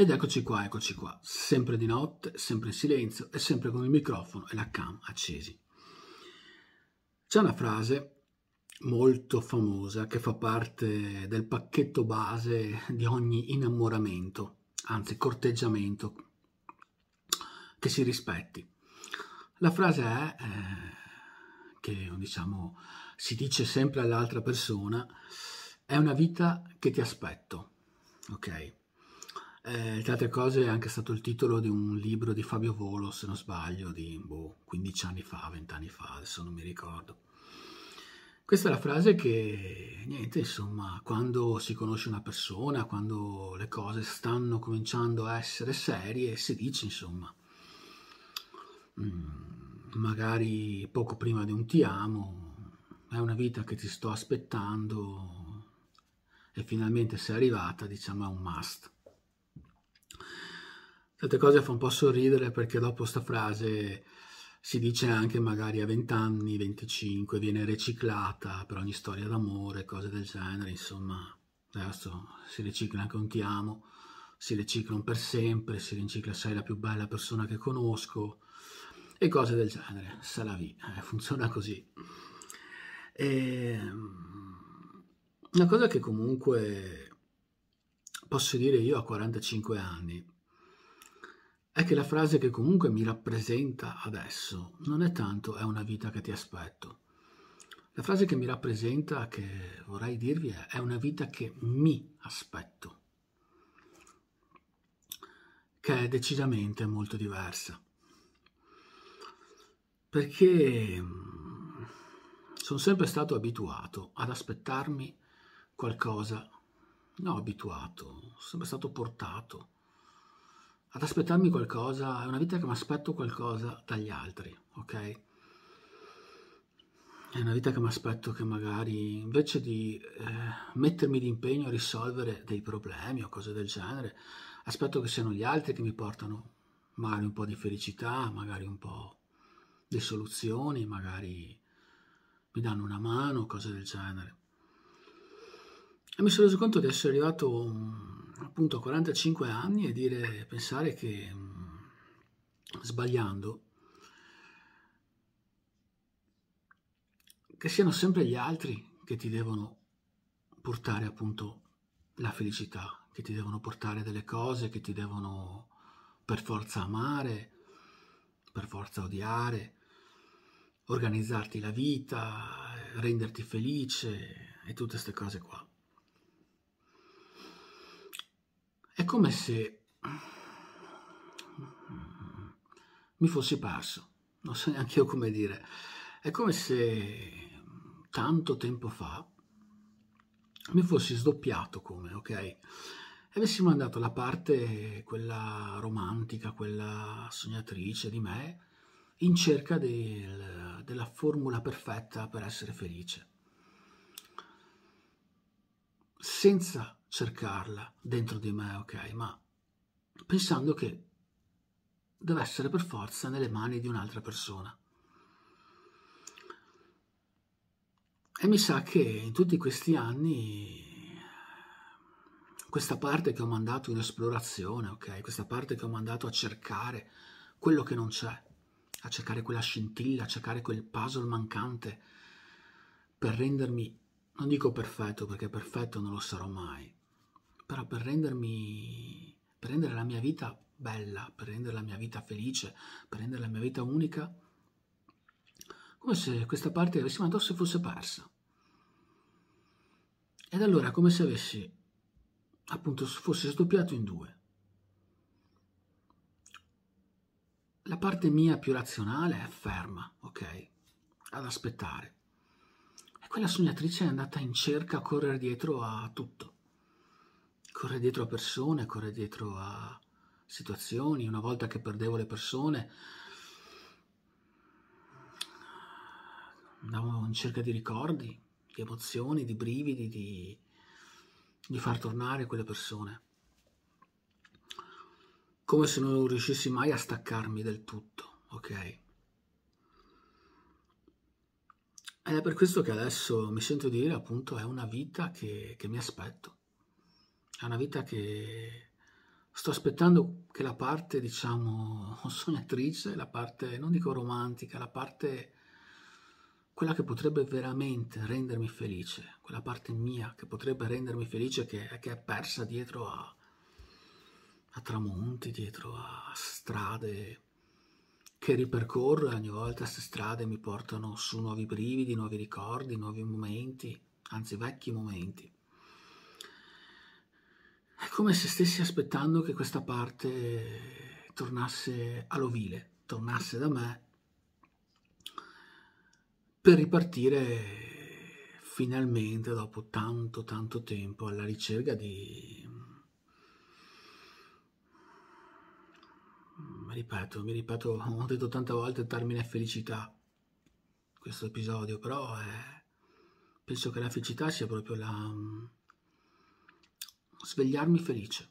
Ed eccoci qua, eccoci qua, sempre di notte, sempre in silenzio e sempre con il microfono e la cam accesi. C'è una frase molto famosa che fa parte del pacchetto base di ogni innamoramento, anzi corteggiamento, che si rispetti. La frase è, eh, che diciamo si dice sempre all'altra persona, è una vita che ti aspetto, ok? Eh, tra altre cose è anche stato il titolo di un libro di Fabio Volo, se non sbaglio, di boh, 15 anni fa, 20 anni fa, adesso non mi ricordo. Questa è la frase che, niente, insomma, quando si conosce una persona, quando le cose stanno cominciando a essere serie, si dice, insomma, mm, magari poco prima di un ti amo, è una vita che ti sto aspettando e finalmente sei arrivata, diciamo, è un must. Certe cose fa un po' sorridere perché dopo questa frase si dice anche magari a 20 anni, 25, viene riciclata per ogni storia d'amore, cose del genere, insomma, adesso si ricicla anche un ti amo, si ricicla un per sempre, si ricicla sei la più bella persona che conosco e cose del genere, salavi, eh, funziona così. E... Ehm, una cosa che comunque posso dire io a 45 anni è che la frase che comunque mi rappresenta adesso non è tanto è una vita che ti aspetto. La frase che mi rappresenta, che vorrei dirvi, è, è una vita che mi aspetto, che è decisamente molto diversa. Perché mm, sono sempre stato abituato ad aspettarmi qualcosa No, abituato, sempre stato portato ad aspettarmi qualcosa, è una vita che mi aspetto qualcosa dagli altri, ok? È una vita che mi aspetto che magari invece di eh, mettermi d'impegno a risolvere dei problemi o cose del genere, aspetto che siano gli altri che mi portano magari un po' di felicità, magari un po' di soluzioni, magari mi danno una mano, cose del genere. E mi sono reso conto di essere arrivato mm, appunto a 45 anni e dire, pensare che mm, sbagliando, che siano sempre gli altri che ti devono portare appunto la felicità, che ti devono portare delle cose, che ti devono per forza amare, per forza odiare, organizzarti la vita, eh, renderti felice e tutte queste cose qua. È come se mi fossi perso, non so neanche io come dire. È come se tanto tempo fa mi fossi sdoppiato come, ok? E avessi mandato la parte, quella romantica, quella sognatrice di me, in cerca del, della formula perfetta per essere felice. Senza cercarla dentro di me, ok, ma pensando che deve essere per forza nelle mani di un'altra persona. E mi sa che in tutti questi anni questa parte che ho mandato in esplorazione, ok, questa parte che ho mandato a cercare quello che non c'è, a cercare quella scintilla, a cercare quel puzzle mancante per rendermi, non dico perfetto perché perfetto non lo sarò mai, però per rendermi, per rendere la mia vita bella, per rendere la mia vita felice, per rendere la mia vita unica, come se questa parte che avessimo addosso fosse persa. Ed allora come se avessi, appunto, fosse sdoppiato in due. La parte mia più razionale è ferma, ok? Ad aspettare. E quella sognatrice è andata in cerca a correre dietro a tutto corre dietro a persone, corre dietro a situazioni. Una volta che perdevo le persone, andavo in cerca di ricordi, di emozioni, di brividi, di, di far tornare quelle persone. Come se non riuscissi mai a staccarmi del tutto, ok? Ed è per questo che adesso mi sento dire, appunto, è una vita che, che mi aspetto è una vita che sto aspettando che la parte, diciamo, sognatrice, la parte, non dico romantica, la parte, quella che potrebbe veramente rendermi felice, quella parte mia che potrebbe rendermi felice, che, che è persa dietro a, a tramonti, dietro a strade che ripercorro e ogni volta queste strade mi portano su nuovi brividi, nuovi ricordi, nuovi momenti, anzi vecchi momenti. È come se stessi aspettando che questa parte tornasse all'ovile, tornasse da me per ripartire finalmente dopo tanto tanto tempo alla ricerca di mi mm, ripeto, mi ripeto, ho detto tante volte il termine felicità questo episodio, però è... penso che la felicità sia proprio la mm, svegliarmi felice.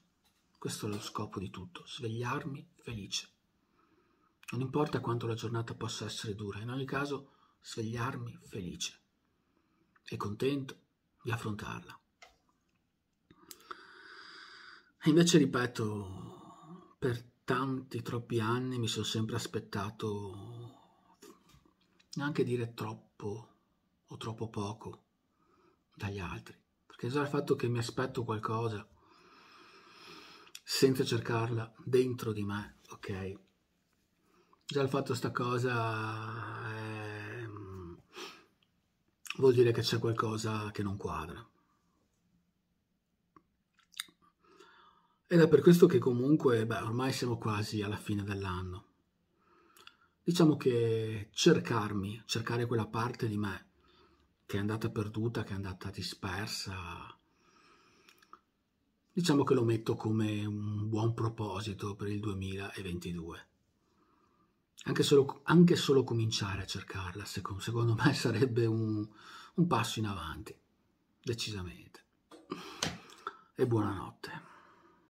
Questo è lo scopo di tutto, svegliarmi felice. Non importa quanto la giornata possa essere dura, in ogni caso svegliarmi felice e contento di affrontarla. E invece, ripeto, per tanti, troppi anni mi sono sempre aspettato, neanche dire troppo o troppo poco, dagli altri perché già il fatto che mi aspetto qualcosa senza cercarla dentro di me, ok? Già il fatto sta cosa è... Ehm, vuol dire che c'è qualcosa che non quadra. Ed è per questo che comunque, beh, ormai siamo quasi alla fine dell'anno. Diciamo che cercarmi, cercare quella parte di me che è andata perduta, che è andata dispersa. Diciamo che lo metto come un buon proposito per il 2022. Anche solo, anche solo cominciare a cercarla, secondo, secondo me, sarebbe un, un passo in avanti, decisamente. E buonanotte.